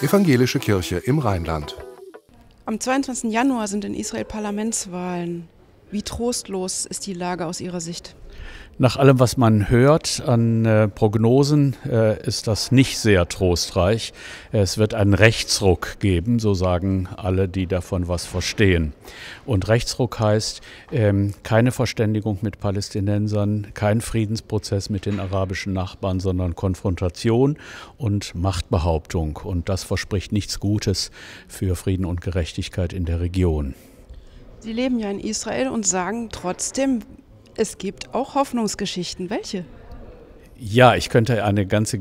Evangelische Kirche im Rheinland. Am 22. Januar sind in Israel Parlamentswahlen. Wie trostlos ist die Lage aus Ihrer Sicht? Nach allem, was man hört an äh, Prognosen, äh, ist das nicht sehr trostreich. Es wird einen Rechtsruck geben, so sagen alle, die davon was verstehen. Und Rechtsruck heißt ähm, keine Verständigung mit Palästinensern, kein Friedensprozess mit den arabischen Nachbarn, sondern Konfrontation und Machtbehauptung. Und das verspricht nichts Gutes für Frieden und Gerechtigkeit in der Region. Sie leben ja in Israel und sagen trotzdem, es gibt auch Hoffnungsgeschichten. Welche? Ja, ich könnte eine ganze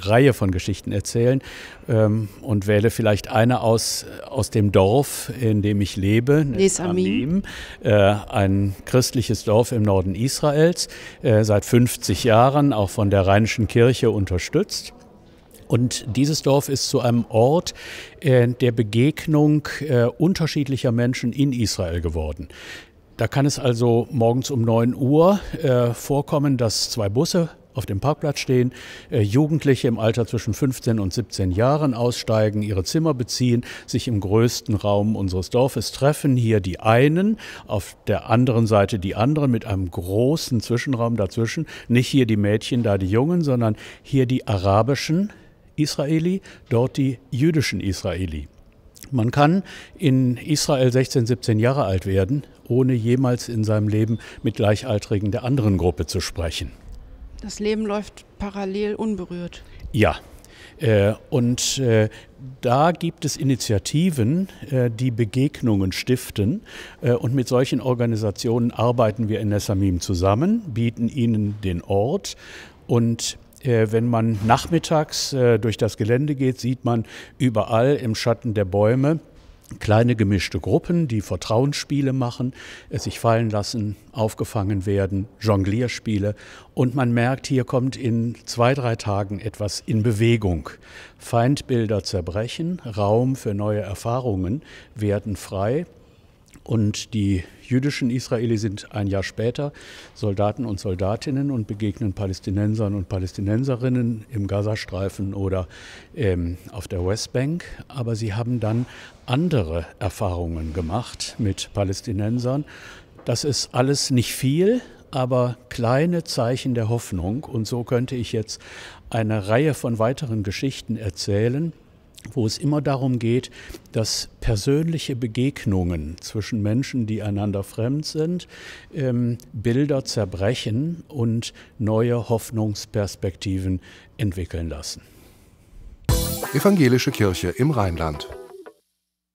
Reihe von Geschichten erzählen ähm, und wähle vielleicht eine aus, äh, aus dem Dorf, in dem ich lebe, Nesamim, äh, ein christliches Dorf im Norden Israels, äh, seit 50 Jahren auch von der Rheinischen Kirche unterstützt. Und dieses Dorf ist zu einem Ort äh, der Begegnung äh, unterschiedlicher Menschen in Israel geworden. Da kann es also morgens um 9 Uhr äh, vorkommen, dass zwei Busse auf dem Parkplatz stehen, äh, Jugendliche im Alter zwischen 15 und 17 Jahren aussteigen, ihre Zimmer beziehen, sich im größten Raum unseres Dorfes treffen. Hier die einen, auf der anderen Seite die anderen mit einem großen Zwischenraum dazwischen. Nicht hier die Mädchen, da die Jungen, sondern hier die arabischen Israeli, dort die jüdischen Israeli. Man kann in Israel 16, 17 Jahre alt werden, ohne jemals in seinem Leben mit Gleichaltrigen der anderen Gruppe zu sprechen. Das Leben läuft parallel unberührt. Ja. Äh, und äh, da gibt es Initiativen, äh, die Begegnungen stiften. Und mit solchen Organisationen arbeiten wir in Nessamim zusammen, bieten ihnen den Ort und äh, wenn man nachmittags äh, durch das Gelände geht, sieht man überall im Schatten der Bäume kleine gemischte Gruppen, die Vertrauensspiele machen, äh, sich fallen lassen, aufgefangen werden, Jonglierspiele. Und man merkt, hier kommt in zwei, drei Tagen etwas in Bewegung. Feindbilder zerbrechen, Raum für neue Erfahrungen werden frei. Und die jüdischen Israelis sind ein Jahr später Soldaten und Soldatinnen und begegnen Palästinensern und Palästinenserinnen im Gazastreifen oder ähm, auf der Westbank. Aber sie haben dann andere Erfahrungen gemacht mit Palästinensern. Das ist alles nicht viel, aber kleine Zeichen der Hoffnung. Und so könnte ich jetzt eine Reihe von weiteren Geschichten erzählen wo es immer darum geht, dass persönliche Begegnungen zwischen Menschen, die einander fremd sind, ähm, Bilder zerbrechen und neue Hoffnungsperspektiven entwickeln lassen. Evangelische Kirche im Rheinland.